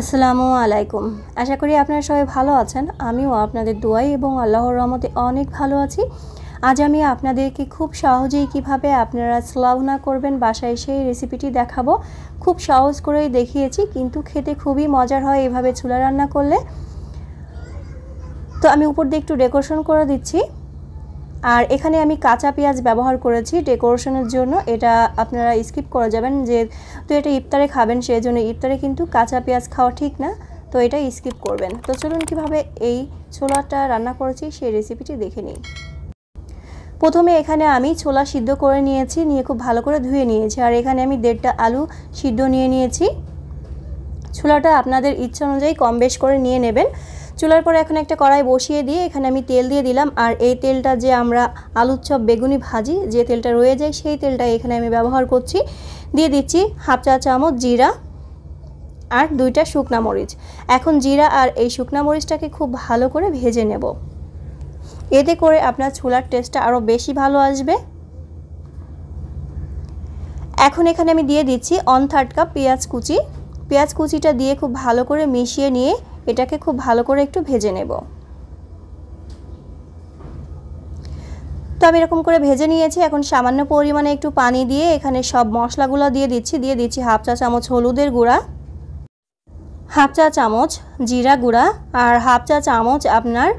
আসসালামু আলাইকুম আশা করি আপনারা সবাই ভালো আছেন আমিও আপনাদের দোয়াই এবং আল্লাহর রহমতে অনেক ভালো আছি আজ আমি আপনাদেরকে খুব সহজেই কিভাবে আপনারা স্লাভনা করবেন বাসায় সেই রেসিপিটি দেখাবো খুব সহজ করেই দেখিয়েছি কিন্তু খেতে খুবই মজার হয় এভাবে চুলা রান্না করলে তো আমি উপর দিয়ে একটু ডেকোরেশন করে দিচ্ছি আর এখানে আমি কাঁচা পেঁয়াজ ব্যবহার করেছি ডেকোরেশনের জন্য এটা আপনারা স্কিপ করে যাবেন যে তো এটা ইফতারে খাবেন সেই জন্য ইফতারে কিন্তু কাঁচা পেঁয়াজ খাওয়া ঠিক না তো এটা স্কিপ করবেন তো চলুন কীভাবে এই ছোলাটা রান্না করেছি সেই রেসিপিটি দেখে নিই প্রথমে এখানে আমি ছোলা সিদ্ধ করে নিয়েছি নিয়ে খুব ভালো করে ধুয়ে নিয়েছি আর এখানে আমি দেড়টা আলু সিদ্ধ নিয়ে নিয়েছি ছোলাটা আপনাদের ইচ্ছা অনুযায়ী কম বেশ করে নিয়ে নেবেন চুলার পরে এখন একটা কড়াই বসিয়ে দিয়ে এখানে আমি তেল দিয়ে দিলাম আর এই তেলটা যে আমরা আলুর চপ বেগুনি ভাজি যে তেলটা রয়ে যায় সেই তেলটা এখানে আমি ব্যবহার করছি দিয়ে দিচ্ছি হাফ চা চামচ জিরা আর দুইটা শুকনা মরিচ এখন জিরা আর এই শুকনা মরিচটাকে খুব ভালো করে ভেজে নেব এতে করে আপনার ছোলার টেস্টটা আরও বেশি ভালো আসবে এখন এখানে আমি দিয়ে দিচ্ছি অন থার্ড কাপ পেঁয়াজ কুচি পেঁয়াজ কুচিটা দিয়ে খুব ভালো করে মিশিয়ে নিয়ে এটাকে খুব ভালো করে একটু ভেজে নেব তো আমি এরকম করে ভেজে নিয়েছি এখন সামান্য পরিমাণে একটু পানি দিয়ে এখানে সব মশলাগুলো দিয়ে দিচ্ছি দিয়ে দিচ্ছি হাফ চা চামচ হলুদের গুঁড়া হাফ চা চামচ জিরা গুঁড়া আর হাফ চা চামচ আপনার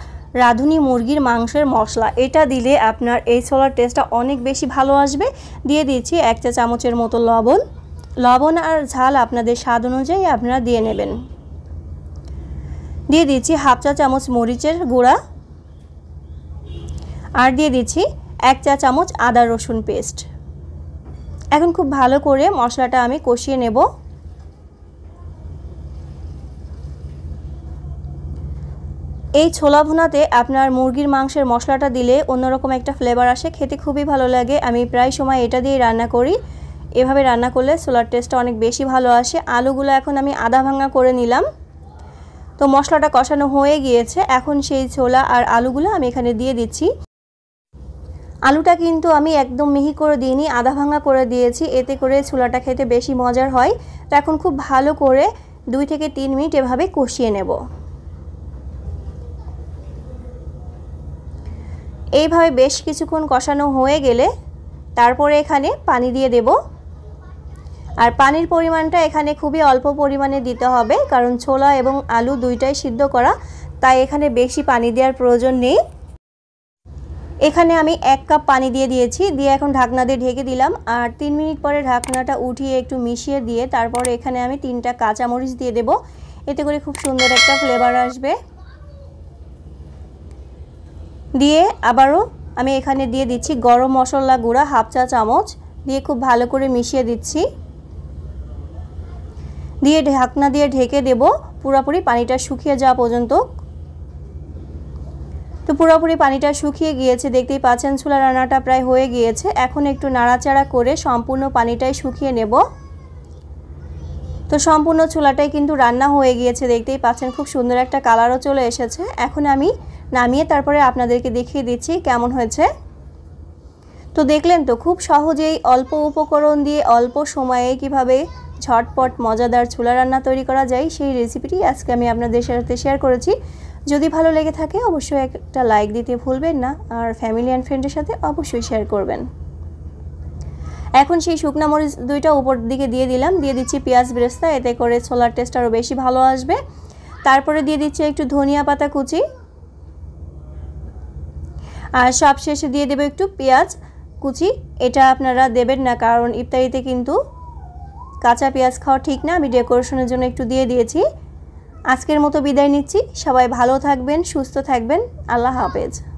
রাঁধুনি মুরগির মাংসের মশলা এটা দিলে আপনার এই ছোলার টেস্টটা অনেক বেশি ভালো আসবে দিয়ে দিচ্ছি এক চা চামচের মতো লবণ লবণ আর ঝাল আপনাদের স্বাদ অনুযায়ী আপনারা দিয়ে নেবেন দিয়ে দিচ্ছি হাফ চা চামচ মরিচের গুঁড়া আর দিয়ে দিচ্ছি এক চা চামচ আদা রসুন পেস্ট এখন খুব ভালো করে মশলাটা আমি কষিয়ে নেব এই ছোলা ভুনাতে আপনার মুরগির মাংসের মশলাটা দিলে অন্যরকম একটা ফ্লেভার আসে খেতে খুবই ভালো লাগে আমি প্রায় সময় এটা দিয়েই রান্না করি এভাবে রান্না করলে ছোলার টেস্টটা অনেক বেশি ভালো আসে আলুগুলো এখন আমি আধা ভাঙা করে নিলাম তো মশলাটা কষানো হয়ে গিয়েছে এখন সেই ছোলা আর আলুগুলো আমি এখানে দিয়ে দিচ্ছি আলুটা কিন্তু আমি একদম মিহি করে দিইনি আধা ভাঙা করে দিয়েছি এতে করে ছোলাটা খেতে বেশি মজার হয় তো এখন খুব ভালো করে দুই থেকে তিন মিনিট এভাবে কষিয়ে নেব এইভাবে বেশ কিছুক্ষণ কষানো হয়ে গেলে তারপরে এখানে পানি দিয়ে দেবো আর পানির পরিমাণটা এখানে খুবই অল্প পরিমাণে দিতে হবে কারণ ছোলা এবং আলু দুইটাই সিদ্ধ করা তাই এখানে বেশি পানি দেওয়ার প্রয়োজন নেই এখানে আমি এক কাপ পানি দিয়ে দিয়েছি দিয়ে এখন ঢাকনা দিয়ে ঢেকে দিলাম আর তিন মিনিট পরে ঢাকনাটা উঠিয়ে একটু মিশিয়ে দিয়ে তারপরে এখানে আমি তিনটা কাঁচামরিচ দিয়ে দেব এতে করে খুব সুন্দর একটা ফ্লেভার আসবে দিয়ে আবারও আমি এখানে দিয়ে দিচ্ছি গরম মশলা গুঁড়া হাফ চা চামচ দিয়ে খুব ভালো করে মিশিয়ে দিচ্ছি দিয়ে ঢাকনা দিয়ে ঢেকে দেব পুরোপুরি পানিটা শুকিয়ে যাওয়া পর্যন্ত তো পুরোপুরি পানিটা শুকিয়ে গিয়েছে দেখতেই পাচ্ছেন ছোলা রান্নাটা প্রায় হয়ে গিয়েছে এখন একটু নাড়াচাড়া করে সম্পূর্ণ পানিটাই শুকিয়ে নেব তো সম্পূর্ণ ছোলাটাই কিন্তু রান্না হয়ে গিয়েছে দেখতেই পাচ্ছেন খুব সুন্দর একটা কালারও চলে এসেছে এখন আমি নামিয়ে তারপরে আপনাদেরকে দেখিয়ে দিচ্ছি কেমন হয়েছে তো দেখলেন তো খুব সহজেই অল্প উপকরণ দিয়ে অল্প সময়ে কিভাবে ঝটপট মজাদার ছোলা রান্না তৈরি করা যায় সেই রেসিপিটি আজকে আমি আপনাদের সাথে শেয়ার করেছি যদি ভালো লেগে থাকে অবশ্যই একটা লাইক দিতে ভুলবেন না আর ফ্যামিলি অ্যান্ড ফ্রেন্ডের সাথে অবশ্যই শেয়ার করবেন এখন সেই শুকনা মরিচ দুইটা উপর দিকে দিয়ে দিলাম দিয়ে দিচ্ছি পেঁয়াজ বেরেস্তা এতে করে ছোলার টেস্ট আরও বেশি ভালো আসবে তারপরে দিয়ে দিচ্ছি একটু ধনিয়া পাতা কুচি আর সব শেষে দিয়ে দেবো একটু পেঁয়াজ কুচি এটা আপনারা দেবেন না কারণ ইফতারিতে কিন্তু কাঁচা পেঁয়াজ খাওয়া ঠিক না আমি ডেকোরেশনের জন্য একটু দিয়ে দিয়েছি আজকের মতো বিদায় নিচ্ছি সবাই ভালো থাকবেন সুস্থ থাকবেন আল্লাহ হাফেজ